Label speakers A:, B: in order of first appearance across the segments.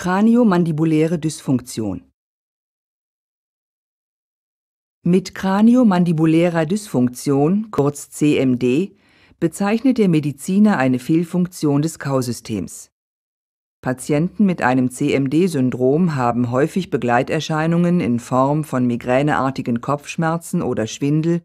A: Kraniomandibuläre Dysfunktion Mit kraniomandibulärer Dysfunktion, kurz CMD, bezeichnet der Mediziner eine Fehlfunktion des Kausystems Patienten mit einem CMD-Syndrom haben häufig Begleiterscheinungen in Form von migräneartigen Kopfschmerzen oder Schwindel,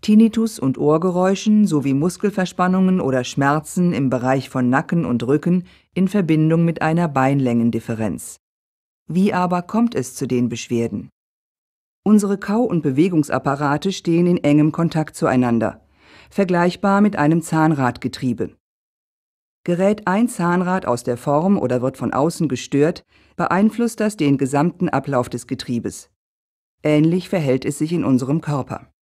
A: Tinnitus und Ohrgeräuschen sowie Muskelverspannungen oder Schmerzen im Bereich von Nacken und Rücken in Verbindung mit einer Beinlängendifferenz. Wie aber kommt es zu den Beschwerden? Unsere Kau- und Bewegungsapparate stehen in engem Kontakt zueinander, vergleichbar mit einem Zahnradgetriebe. Gerät ein Zahnrad aus der Form oder wird von außen gestört, beeinflusst das den gesamten Ablauf des Getriebes. Ähnlich verhält es sich in unserem Körper.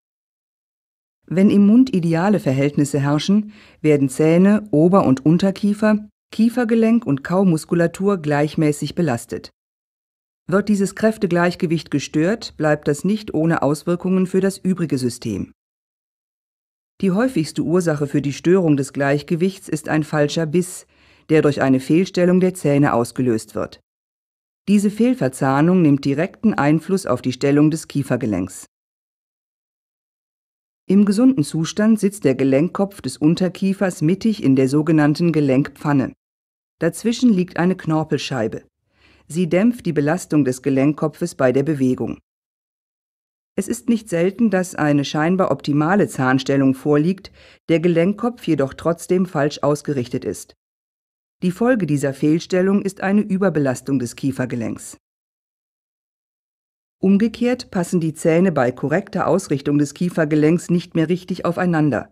A: Wenn im Mund ideale Verhältnisse herrschen, werden Zähne, Ober- und Unterkiefer, Kiefergelenk und Kaumuskulatur gleichmäßig belastet. Wird dieses Kräftegleichgewicht gestört, bleibt das nicht ohne Auswirkungen für das übrige System. Die häufigste Ursache für die Störung des Gleichgewichts ist ein falscher Biss, der durch eine Fehlstellung der Zähne ausgelöst wird. Diese Fehlverzahnung nimmt direkten Einfluss auf die Stellung des Kiefergelenks. Im gesunden Zustand sitzt der Gelenkkopf des Unterkiefers mittig in der sogenannten Gelenkpfanne. Dazwischen liegt eine Knorpelscheibe. Sie dämpft die Belastung des Gelenkkopfes bei der Bewegung. Es ist nicht selten, dass eine scheinbar optimale Zahnstellung vorliegt, der Gelenkkopf jedoch trotzdem falsch ausgerichtet ist. Die Folge dieser Fehlstellung ist eine Überbelastung des Kiefergelenks. Umgekehrt passen die Zähne bei korrekter Ausrichtung des Kiefergelenks nicht mehr richtig aufeinander.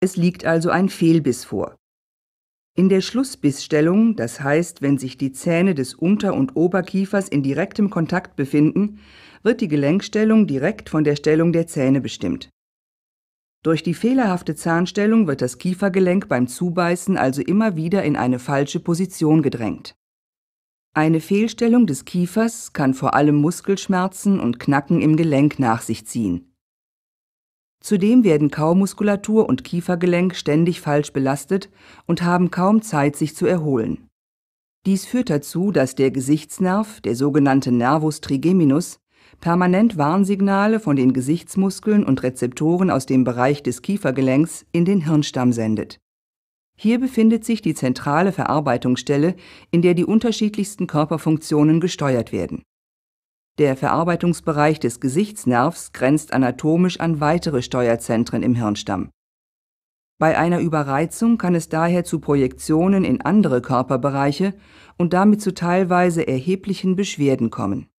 A: Es liegt also ein Fehlbiss vor. In der Schlussbissstellung, das heißt, wenn sich die Zähne des Unter- und Oberkiefers in direktem Kontakt befinden, wird die Gelenkstellung direkt von der Stellung der Zähne bestimmt. Durch die fehlerhafte Zahnstellung wird das Kiefergelenk beim Zubeißen also immer wieder in eine falsche Position gedrängt. Eine Fehlstellung des Kiefers kann vor allem Muskelschmerzen und Knacken im Gelenk nach sich ziehen Zudem werden Kaumuskulatur und Kiefergelenk ständig falsch belastet und haben kaum Zeit, sich zu erholen. Dies führt dazu, dass der Gesichtsnerv, der sogenannte Nervus trigeminus, permanent Warnsignale von den Gesichtsmuskeln und Rezeptoren aus dem Bereich des Kiefergelenks in den Hirnstamm sendet. Hier befindet sich die zentrale Verarbeitungsstelle, in der die unterschiedlichsten Körperfunktionen gesteuert werden der Verarbeitungsbereich des Gesichtsnervs grenzt anatomisch an weitere Steuerzentren im Hirnstamm. Bei einer Überreizung kann es daher zu Projektionen in andere Körperbereiche und damit zu teilweise erheblichen Beschwerden kommen.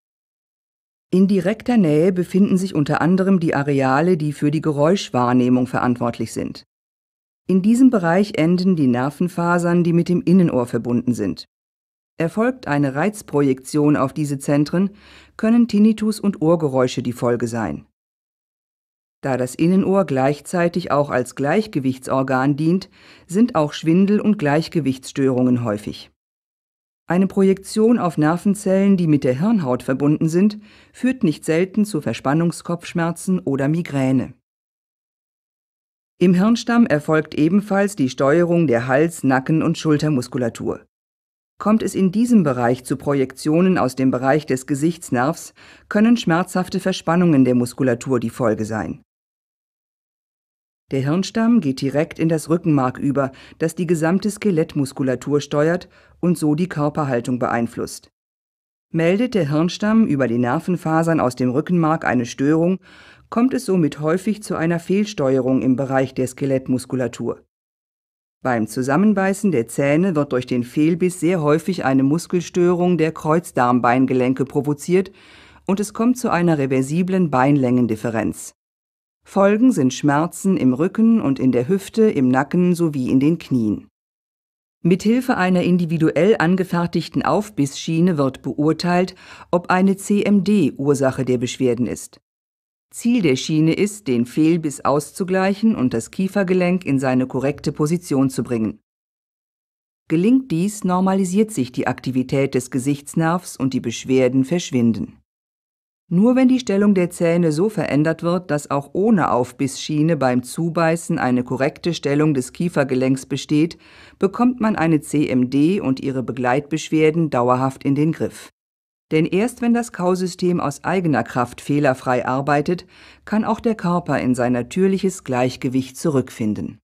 A: In direkter Nähe befinden sich unter anderem die Areale, die für die Geräuschwahrnehmung verantwortlich sind. In diesem Bereich enden die Nervenfasern, die mit dem Innenohr verbunden sind Erfolgt eine Reizprojektion auf diese Zentren, können Tinnitus und Ohrgeräusche die Folge sein. Da das Innenohr gleichzeitig auch als Gleichgewichtsorgan dient, sind auch Schwindel und Gleichgewichtsstörungen häufig. Eine Projektion auf Nervenzellen, die mit der Hirnhaut verbunden sind, führt nicht selten zu Verspannungskopfschmerzen oder Migräne. Im Hirnstamm erfolgt ebenfalls die Steuerung der Hals-, Nacken- und Schultermuskulatur. Kommt es in diesem Bereich zu Projektionen aus dem Bereich des Gesichtsnervs, können schmerzhafte Verspannungen der Muskulatur die Folge sein. Der Hirnstamm geht direkt in das Rückenmark über, das die gesamte Skelettmuskulatur steuert und so die Körperhaltung beeinflusst. Meldet der Hirnstamm über die Nervenfasern aus dem Rückenmark eine Störung, kommt es somit häufig zu einer Fehlsteuerung im Bereich der Skelettmuskulatur. Beim Zusammenbeißen der Zähne wird durch den Fehlbiss sehr häufig eine Muskelstörung der Kreuzdarmbeingelenke provoziert und es kommt zu einer reversiblen Beinlängendifferenz. Folgen sind Schmerzen im Rücken und in der Hüfte, im Nacken sowie in den Knien. Mithilfe einer individuell angefertigten Aufbissschiene wird beurteilt, ob eine CMD Ursache der Beschwerden ist Ziel der Schiene ist, den Fehlbiss auszugleichen und das Kiefergelenk in seine korrekte Position zu bringen. Gelingt dies, normalisiert sich die Aktivität des Gesichtsnervs und die Beschwerden verschwinden. Nur wenn die Stellung der Zähne so verändert wird, dass auch ohne Aufbissschiene beim Zubeißen eine korrekte Stellung des Kiefergelenks besteht, bekommt man eine CMD und ihre Begleitbeschwerden dauerhaft in den Griff. Denn erst wenn das Kausystem aus eigener Kraft fehlerfrei arbeitet, kann auch der Körper in sein natürliches Gleichgewicht zurückfinden